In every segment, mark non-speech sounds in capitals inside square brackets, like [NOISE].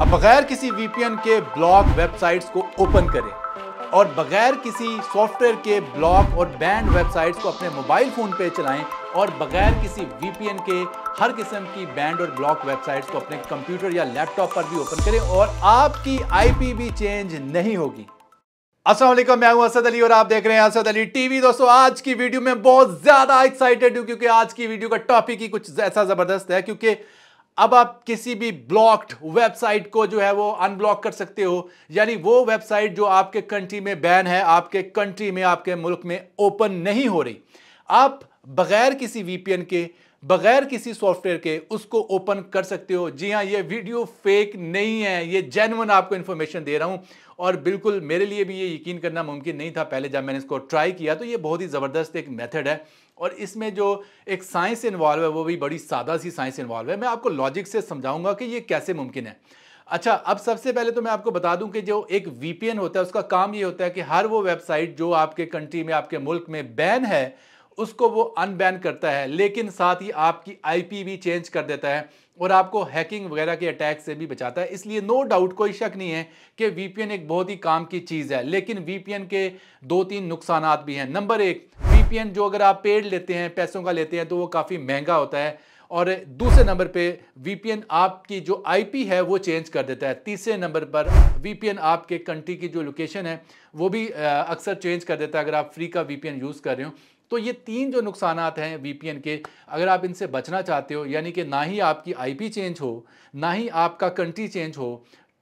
अब बगैर किसी वीपीएन के ब्लॉक वेबसाइट्स को ओपन करें और बगैर किसी सॉफ्टवेयर के ब्लॉक और बैंड वेबसाइट्स को अपने मोबाइल फ़ोन पे चलाएं और बगैर किसी वीपीएन के हर किस्म की बैंड और ब्लॉक वेबसाइट्स को अपने कंप्यूटर या लैपटॉप पर भी ओपन करें और आपकी आईपी भी चेंज नहीं होगी असलम मैं हूं असद अली और आप देख रहे हैं असद अली टीवी दोस्तों आज की वीडियो में बहुत ज़्यादा एक्साइटेड हूं क्योंकि आज की वीडियो का टॉपिक ही कुछ ऐसा ज़बरदस्त है क्योंकि अब आप किसी भी ब्लॉक्ड वेबसाइट को जो है वो अनब्लॉक कर सकते हो यानी वो वेबसाइट जो आपके कंट्री में बैन है आपके कंट्री में आपके मुल्क में ओपन नहीं हो रही आप बगैर किसी वीपीएन के बगैर किसी सॉफ्टवेयर के उसको ओपन कर सकते हो जी हाँ ये वीडियो फेक नहीं है ये जेनवन आपको इन्फॉर्मेशन दे रहा हूँ और बिल्कुल मेरे लिए भी ये यकीन करना मुमकिन नहीं था पहले जब मैंने इसको ट्राई किया तो ये बहुत ही ज़बरदस्त एक मेथड है और इसमें जो एक साइंस इन्वॉल्व है वो भी बड़ी सादा सी साइंस इन्वॉल्व है मैं आपको लॉजिक से समझाऊंगा कि ये कैसे मुमकिन है अच्छा अब सबसे पहले तो मैं आपको बता दूं कि जो एक वीपीएन होता है उसका काम ये होता है कि हर वो वेबसाइट जो आपके कंट्री में आपके मुल्क में बैन है उसको वो अनबैन करता है लेकिन साथ ही आपकी आईपी भी चेंज कर देता है और आपको हैकिंग वगैरह के अटैक से भी बचाता है इसलिए नो डाउट कोई शक नहीं है कि वीपीएन एक बहुत ही काम की चीज़ है लेकिन वीपीएन के दो तीन नुकसान भी हैं नंबर एक वीपीएन जो अगर आप पेड लेते हैं पैसों का लेते हैं तो वो काफ़ी महंगा होता है और दूसरे नंबर पे वीपीएन आपकी जो आईपी है वो चेंज कर देता है तीसरे नंबर पर वीपीएन आपके कंट्री की जो लोकेशन है वो भी अक्सर चेंज कर देता है अगर आप फ्री का वीपीएन यूज़ कर रहे हो तो ये तीन जो नुकसान हैं वीपीएन के अगर आप इनसे बचना चाहते हो यानी कि ना ही आपकी आईपी चेंज हो ना ही आपका कंट्री चेंज हो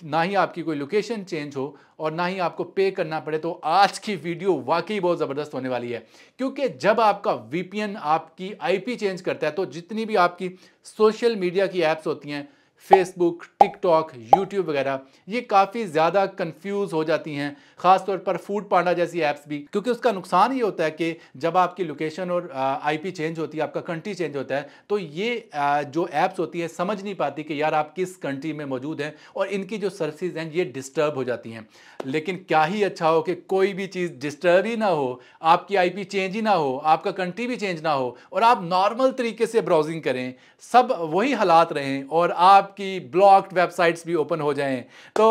ना ही आपकी कोई लोकेशन चेंज हो और ना ही आपको पे करना पड़े तो आज की वीडियो वाकई बहुत ज़बरदस्त होने वाली है क्योंकि जब आपका वीपीएन आपकी आईपी चेंज करता है तो जितनी भी आपकी सोशल मीडिया की ऐप्स होती हैं फेसबुक टिकटॉक यूट्यूब वगैरह ये काफ़ी ज़्यादा कंफ्यूज हो जाती हैं खासतौर पर फूड पांडा जैसी ऐप्स भी क्योंकि उसका नुकसान ये होता है कि जब आपकी लोकेशन और आईपी चेंज होती है आपका कंट्री चेंज होता है तो ये आ, जो ऐप्स होती हैं समझ नहीं पाती कि यार आप किस कंट्री में मौजूद हैं और इनकी जो सर्विस हैं ये डिस्टर्ब हो जाती हैं लेकिन क्या ही अच्छा हो कि कोई भी चीज़ डिस्टर्ब ही ना हो आपकी आई चेंज ही ना हो आपका कंट्री भी चेंज ना हो और आप नॉर्मल तरीके से ब्राउजिंग करें सब वही हालात रहें और आप आपकी ब्लॉक्ड वेबसाइट्स भी ओपन हो जाएं तो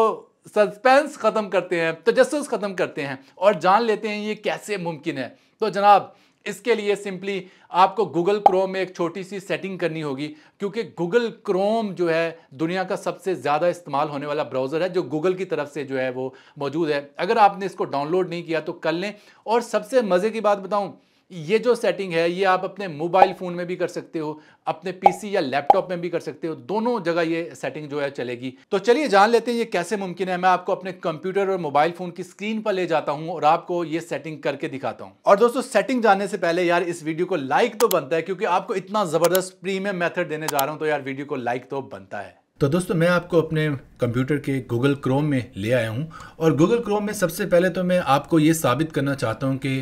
सस्पेंस ख़त्म करते हैं तो जस्टिस ख़त्म करते हैं और जान लेते हैं ये कैसे मुमकिन है तो जनाब इसके लिए सिंपली आपको गूगल क्रोम में एक छोटी सी सेटिंग करनी होगी क्योंकि गूगल क्रोम जो है दुनिया का सबसे ज़्यादा इस्तेमाल होने वाला ब्राउज़र है जो गूगल की तरफ से जो है वो मौजूद है अगर आपने इसको डाउनलोड नहीं किया तो कर लें और सबसे मज़े की बात बताऊँ ये जो सेटिंग है ये आप अपने मोबाइल फ़ोन में भी कर सकते हो अपने पीसी या लैपटॉप में भी कर सकते हो दोनों जगह ये सेटिंग जो है चलेगी तो चलिए जान लेते हैं ये कैसे मुमकिन है मैं आपको अपने कंप्यूटर और मोबाइल फ़ोन की स्क्रीन पर ले जाता हूँ और आपको ये सेटिंग करके दिखाता हूँ और दोस्तों सेटिंग जानने से पहले यार इस वीडियो को लाइक तो बनता है क्योंकि आपको इतना ज़बरदस्त प्रीमियम मेथड देने जा रहा हूँ तो यार वीडियो को लाइक तो बनता है तो दोस्तों मैं आपको अपने कंप्यूटर के गूगल क्रोम में ले आया हूं और गूगल क्रोम में सबसे पहले तो मैं आपको ये साबित करना चाहता हूं कि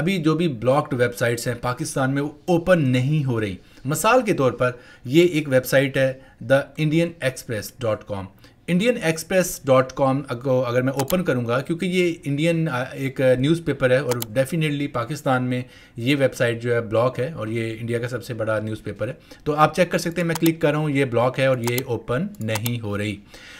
अभी जो भी ब्लॉक्ड वेबसाइट्स हैं पाकिस्तान में वो ओपन नहीं हो रही मिसाल के तौर पर ये एक वेबसाइट है the Indian Express dot com Indian Express dot com को अगर मैं ओपन करूँगा क्योंकि ये इंडियन एक न्यूज़पेपर है और डेफिनेटली पाकिस्तान में ये वेबसाइट जो है ब्लॉक है और ये इंडिया का सबसे बड़ा न्यूज़पेपर है तो आप चेक कर सकते हैं मैं क्लिक कर रहा हूँ ये ब्लॉक है और ये ओपन नहीं हो रही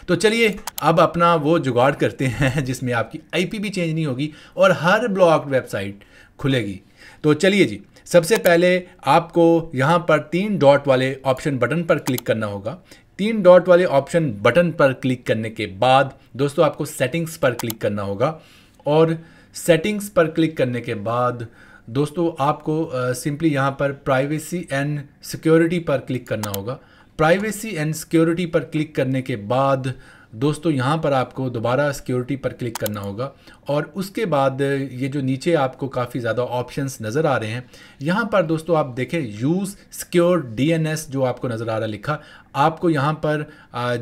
तो चलिए अब अपना वो जुगाड़ करते हैं [LAUGHS] जिसमें आपकी आई भी चेंज नहीं होगी और हर ब्लॉक वेबसाइट खुलेगी तो चलिए जी सबसे पहले आपको यहाँ पर तीन डॉट वाले ऑप्शन बटन पर क्लिक करना होगा तीन डॉट वाले ऑप्शन बटन पर क्लिक करने के बाद दोस्तों आपको सेटिंग्स पर क्लिक करना होगा और सेटिंग्स पर क्लिक करने के बाद दोस्तों आपको सिंपली यहाँ पर प्राइवेसी एंड सिक्योरिटी पर क्लिक करना होगा प्राइवेसी एंड सिक्योरिटी पर क्लिक करने के बाद दोस्तों यहाँ पर आपको दोबारा सिक्योरिटी पर क्लिक करना होगा और उसके बाद ये जो नीचे आपको काफ़ी ज़्यादा ऑप्शंस नज़र आ रहे हैं यहाँ पर दोस्तों आप देखें यूज़ सिक्योर डीएनएस जो आपको नज़र आ रहा लिखा आपको यहाँ पर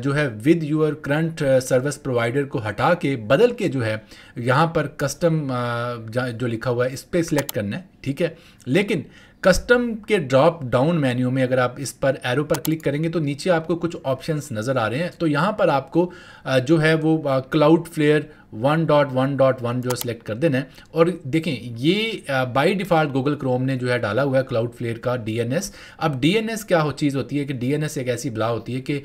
जो है with your current service provider को हटा के बदल के जो है यहाँ पर कस्टम जो लिखा हुआ है इस पर सिलेक्ट करना है ठीक है लेकिन कस्टम के ड्रॉप डाउन मेन्यू में अगर आप इस पर एरो पर क्लिक करेंगे तो नीचे आपको कुछ ऑप्शंस नज़र आ रहे हैं तो यहाँ पर आपको जो है वो Cloudflare one dot one dot one जो सेलेक्ट कर देना है और देखें ये बाई डिफ़ॉल्ट गूगल क्रोम ने जो है डाला हुआ है क्लाउड फ्लेयर का डी अब डी क्या हो चीज़ होती है कि डी एक ऐसी ब्ला होती है कि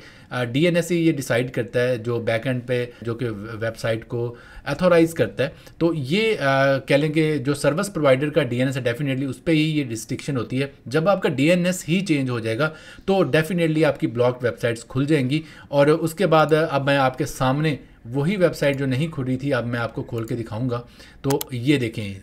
डी एन ये डिसाइड करता है जो बैक एंड पे जो कि वेबसाइट को एथोराइज करता है तो ये कह लें कि जो सर्विस प्रोवाइडर का डी है डेफिनेटली उस पर ही ये डिस्टिक्शन होती है जब आपका डी ही चेंज हो जाएगा तो डेफिनेटली आपकी ब्लॉक वेबसाइट्स खुल जाएंगी और उसके बाद अब मैं आपके सामने वही वेबसाइट जो नहीं खुली थी अब मैं आपको खोल के दिखाऊंगा तो ये देखें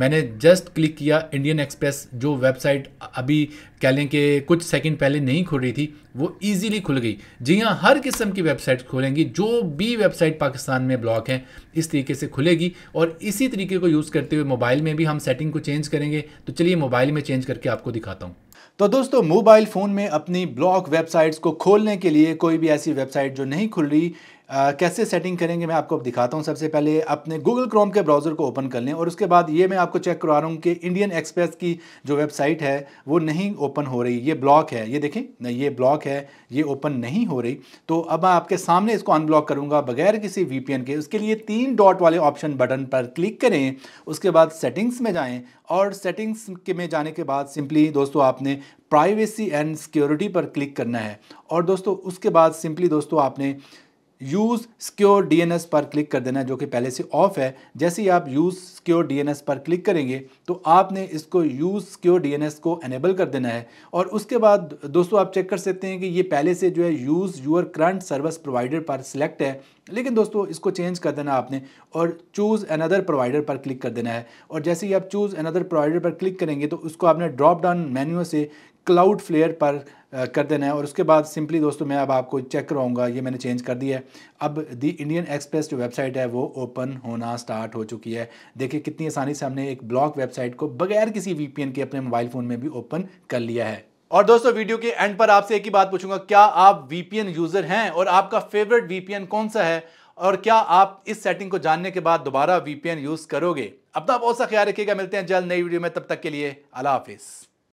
मैंने जस्ट क्लिक किया इंडियन एक्सप्रेस जो वेबसाइट अभी कह लें कि कुछ सेकंड पहले नहीं खुल रही थी वो इजीली खुल गई जी हाँ हर किस्म की वेबसाइट खुलेंगी जो भी वेबसाइट पाकिस्तान में ब्लॉक है इस तरीके से खुलेगी और इसी तरीके को यूज़ करते हुए मोबाइल में भी हम सेटिंग को चेंज करेंगे तो चलिए मोबाइल में चेंज करके आपको दिखाता हूँ तो दोस्तों मोबाइल फ़ोन में अपनी ब्लॉक वेबसाइट्स को खोलने के लिए कोई भी ऐसी वेबसाइट जो नहीं खुल रही आ, कैसे सेटिंग करेंगे मैं आपको दिखाता हूँ सबसे पहले अपने गूगल क्रोम के ब्राउज़र को ओपन कर लें और उसके बाद ये मैं आपको चेक करवा रहा हूँ कि इंडियन एक्सप्रेस की जो वेबसाइट है वो नहीं ओपन हो रही ये ब्लॉक है ये देखें ये ब्लॉक है ये ओपन नहीं हो रही तो अब मैं आपके सामने इसको अनब्लॉक करूँगा बगैर किसी वी के उसके लिए तीन डॉट वाले ऑप्शन बटन पर क्लिक करें उसके बाद सेटिंग्स में जाएँ और सेटिंग्स के में जाने के बाद सिंपली दोस्तों आपने प्राइवेसी एंड सिक्योरिटी पर क्लिक करना है और दोस्तों उसके बाद सिंपली दोस्तों आपने यूज़ सिक्योर एस पर क्लिक कर देना है जो कि पहले से ऑफ है जैसे ही आप यूज़ सिक्योर एस पर क्लिक करेंगे तो आपने इसको यूज़ सिक्योर एस को एनेबल कर देना है और उसके बाद दोस्तों आप चेक कर सकते हैं कि ये पहले से जो है use your current service provider पर सिलेक्ट है लेकिन दोस्तों इसको चेंज कर देना आपने और चूज़ अनदर प्रोवाइडर पर क्लिक कर देना है और जैसे ही आप चूज़ अनदर प्रोवाइडर पर क्लिक करेंगे तो उसको आपने ड्रॉप डाउन मेन्यू से क्लाउड फ्लेयर पर कर देना है और उसके बाद सिंपली दोस्तों मैं अब आपको चेक करवाऊंगा ये मैंने चेंज कर दिया है अब दी इंडियन एक्सप्रेस जो वेबसाइट है वो ओपन होना स्टार्ट हो चुकी है देखिए कितनी आसानी से हमने एक ब्लॉक वेबसाइट को बगैर किसी वीपीएन के अपने मोबाइल फ़ोन में भी ओपन कर लिया है और दोस्तों वीडियो के एंड पर आपसे एक ही बात पूछूंगा क्या आप वीपीएन यूज़र हैं और आपका फेवरेट वीपीएन कौन सा है और क्या आप इस सेटिंग को जानने के बाद दोबारा वीपीएन यूज़ करोगे अपना बहुत सा ख्याल रखिएगा मिलते हैं जल्द नई वीडियो में तब तक के लिए अला हाफिज़